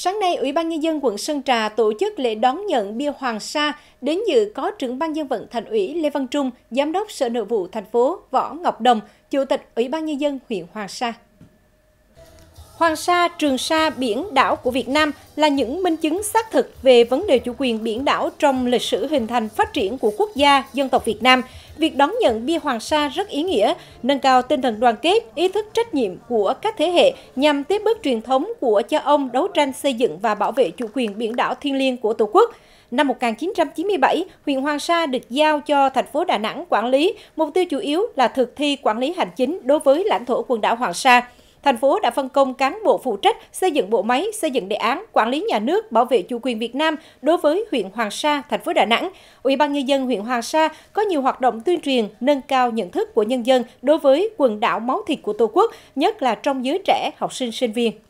Sáng nay, Ủy ban Nhân dân quận Sơn Trà tổ chức lễ đón nhận bia Hoàng Sa đến dự có trưởng ban dân vận thành ủy Lê Văn Trung, giám đốc Sở Nội vụ thành phố Võ Ngọc Đồng, chủ tịch Ủy ban Nhân dân huyện Hoàng Sa. Hoàng Sa, Trường Sa, biển đảo của Việt Nam là những minh chứng xác thực về vấn đề chủ quyền biển đảo trong lịch sử hình thành phát triển của quốc gia, dân tộc Việt Nam. Việc đón nhận bia Hoàng Sa rất ý nghĩa, nâng cao tinh thần đoàn kết, ý thức trách nhiệm của các thế hệ nhằm tiếp bước truyền thống của cha ông đấu tranh xây dựng và bảo vệ chủ quyền biển đảo thiêng liêng của Tổ quốc. Năm 1997, huyện Hoàng Sa được giao cho thành phố Đà Nẵng quản lý, mục tiêu chủ yếu là thực thi quản lý hành chính đối với lãnh thổ quần đảo Hoàng Sa. Thành phố đã phân công cán bộ phụ trách xây dựng bộ máy, xây dựng đề án, quản lý nhà nước, bảo vệ chủ quyền Việt Nam đối với huyện Hoàng Sa, thành phố Đà Nẵng. Ủy ban nhân dân huyện Hoàng Sa có nhiều hoạt động tuyên truyền, nâng cao nhận thức của nhân dân đối với quần đảo máu thịt của Tổ quốc, nhất là trong giới trẻ, học sinh, sinh viên.